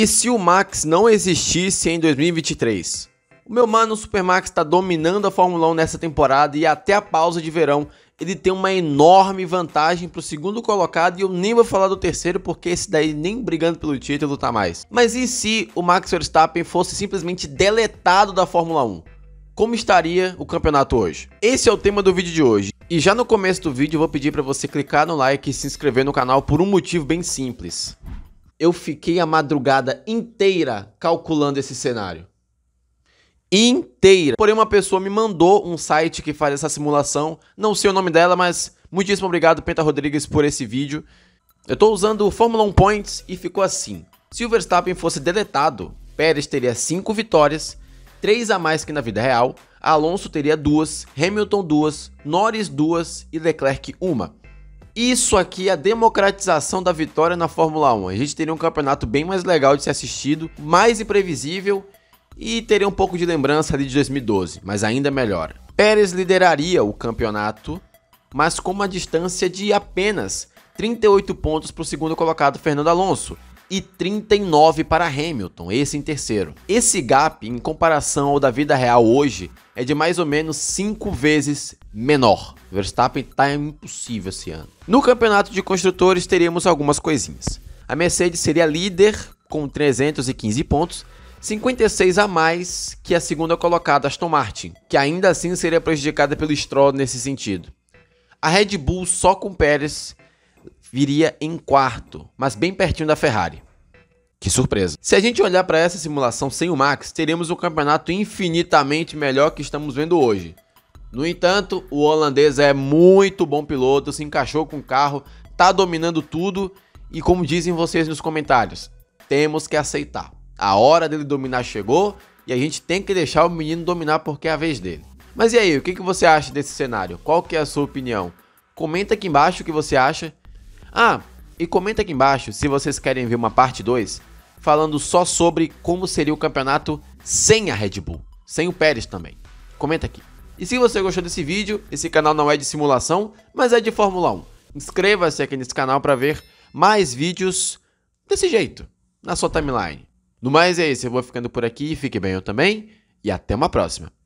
E se o Max não existisse em 2023? O meu mano Supermax está dominando a Fórmula 1 nessa temporada e até a pausa de verão ele tem uma enorme vantagem para o segundo colocado e eu nem vou falar do terceiro porque esse daí nem brigando pelo título tá mais. Mas e se o Max Verstappen fosse simplesmente deletado da Fórmula 1? Como estaria o campeonato hoje? Esse é o tema do vídeo de hoje. E já no começo do vídeo eu vou pedir para você clicar no like e se inscrever no canal por um motivo bem simples eu fiquei a madrugada inteira calculando esse cenário. Inteira. Porém, uma pessoa me mandou um site que faz essa simulação. Não sei o nome dela, mas muitíssimo obrigado, Penta Rodrigues, por esse vídeo. Eu estou usando o Fórmula 1 Points e ficou assim. Se o Verstappen fosse deletado, Pérez teria 5 vitórias, 3 a mais que na vida real, Alonso teria 2, Hamilton 2, Norris 2 e Leclerc 1. Isso aqui é a democratização da vitória na Fórmula 1. A gente teria um campeonato bem mais legal de ser assistido, mais imprevisível e teria um pouco de lembrança ali de 2012, mas ainda melhor. Pérez lideraria o campeonato, mas com uma distância de apenas 38 pontos para o segundo colocado Fernando Alonso e 39 para Hamilton, esse em terceiro. Esse gap, em comparação ao da vida real hoje, é de mais ou menos 5 vezes menor. Verstappen está impossível esse ano. No campeonato de construtores teríamos algumas coisinhas. A Mercedes seria líder com 315 pontos, 56 a mais que a segunda colocada Aston Martin, que ainda assim seria prejudicada pelo Stroll nesse sentido. A Red Bull só com Pérez viria em quarto, mas bem pertinho da Ferrari. Que surpresa. Se a gente olhar para essa simulação sem o Max, teremos um campeonato infinitamente melhor que estamos vendo hoje. No entanto, o holandês é muito bom piloto, se encaixou com o carro, tá dominando tudo e como dizem vocês nos comentários, temos que aceitar. A hora dele dominar chegou e a gente tem que deixar o menino dominar porque é a vez dele. Mas e aí, o que, você acha desse cenário? Qual que é a sua opinião? Comenta aqui embaixo o que você acha. Ah, e comenta aqui embaixo se vocês querem ver uma parte 2 falando só sobre como seria o campeonato sem a Red Bull, sem o Pérez também. Comenta aqui. E se você gostou desse vídeo, esse canal não é de simulação, mas é de Fórmula 1. Inscreva-se aqui nesse canal para ver mais vídeos desse jeito, na sua timeline. No mais é isso, eu vou ficando por aqui, fique bem eu também, e até uma próxima.